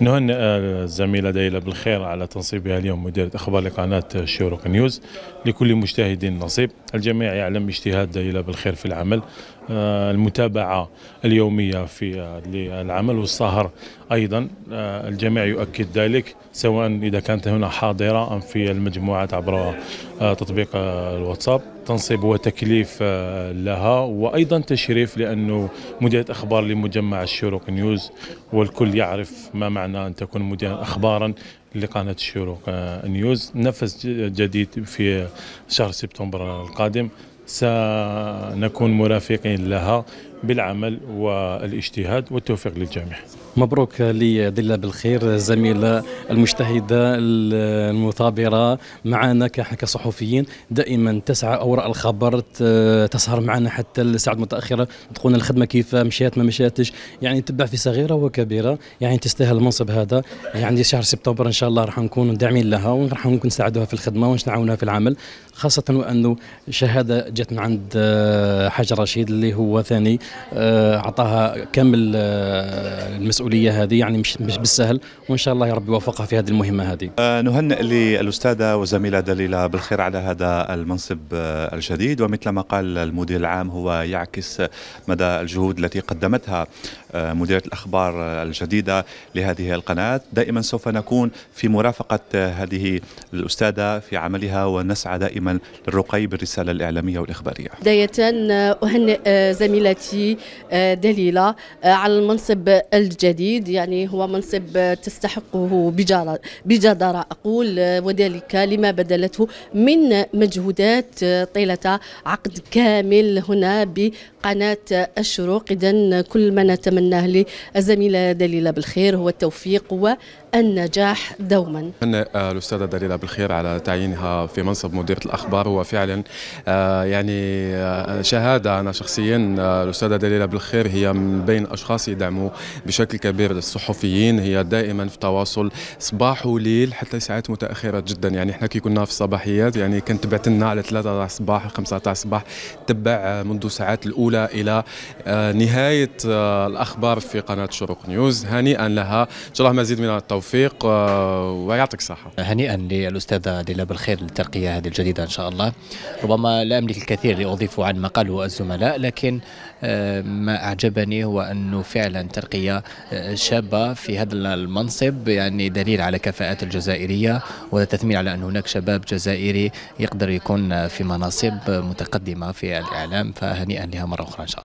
نهنئ الزميلة آه، دايلة بالخير على تنصيبها اليوم مديرة أخبار لقناة شيروك نيوز لكل مجتهد نصيب الجميع يعلم اجتهاد دايلة بالخير في العمل آه، المتابعة اليومية في العمل آه، والسهر أيضا الجميع يؤكد ذلك سواء إذا كانت هنا حاضرة أم في المجموعات عبر تطبيق الواتساب تنصيب وتكليف آه، لها وايضا تشريف لانه مديرة اخبار لمجمع الشروق نيوز والكل يعرف ما معنى ان تكون مديره اخبارا لقناه الشروق آه، نيوز نفس جديد في شهر سبتمبر القادم سنكون مرافقين لها بالعمل والاجتهاد والتوفيق للجميع مبروك لدلة بالخير الزميلة المجتهدة المثابرة معنا كصحفيين دائما تسعى أوراق الخبر تسهر معنا حتى الساعات متأخرة تقولنا الخدمة كيف مشيت ما مشيتش يعني تتبع في صغيرة وكبيرة يعني تستاهل المنصب هذا يعني شهر سبتمبر إن شاء الله راح نكون داعمين لها وراح نكون نساعدوها في الخدمة ونعاونها نعاونها في العمل خاصة وأنه شهادة جت من عند آه، حاج رشيد اللي هو ثاني آه، اعطاها كامل آه، المسؤوليه هذه يعني مش مش بالسهل وان شاء الله يا رب يوفقها في هذه المهمه هذه. آه، نهنئ للاستاذه وزميله دليله بالخير على هذا المنصب الجديد ومثل ما قال المدير العام هو يعكس مدى الجهود التي قدمتها مديرة الأخبار الجديدة لهذه القناة دائما سوف نكون في مرافقة هذه الأستاذة في عملها ونسعى دائما للرقي بالرسالة الإعلامية والإخبارية بداية أهنئ زميلتي آه، دليلة آه، على المنصب الجديد يعني هو منصب آه، تستحقه بجدارة أقول وذلك لما بذلته من مجهودات طيلة عقد كامل هنا بقناة الشروق إذا كل ما نتمناه للزميلة دليلة بالخير هو التوفيق و النجاح دوما آه، الأستاذة دليلة بالخير على تعيينها في منصب مديرة الأخبار هو فعلا آه، يعني آه، شهادة أنا شخصيا الأستاذة دليلة بالخير هي من بين أشخاص يدعموا بشكل كبير الصحفيين هي دائما في تواصل صباح وليل حتى ساعات متأخرة جدا يعني احنا كي كنا في الصباحيات يعني كانت تبعت لنا على 3 الصباح 5 الصباح تبع منذ الساعات الأولى إلى نهاية الأخبار في قناة شروق نيوز هنيئا لها إن شاء الله مزيد من التواصل التوفيق آه، ويعطيك الصحة هنيئا للأستاذة ديلا بالخير للترقية هذه الجديدة إن شاء الله ربما لا أملك الكثير لأضيف عن ما قاله الزملاء لكن آه، ما أعجبني هو أنه فعلا ترقية آه، شابة في هذا المنصب يعني دليل على كفاءات الجزائرية وتثمين على أن هناك شباب جزائري يقدر يكون في مناصب متقدمة في الإعلام فهنيئا لها مرة أخرى إن شاء الله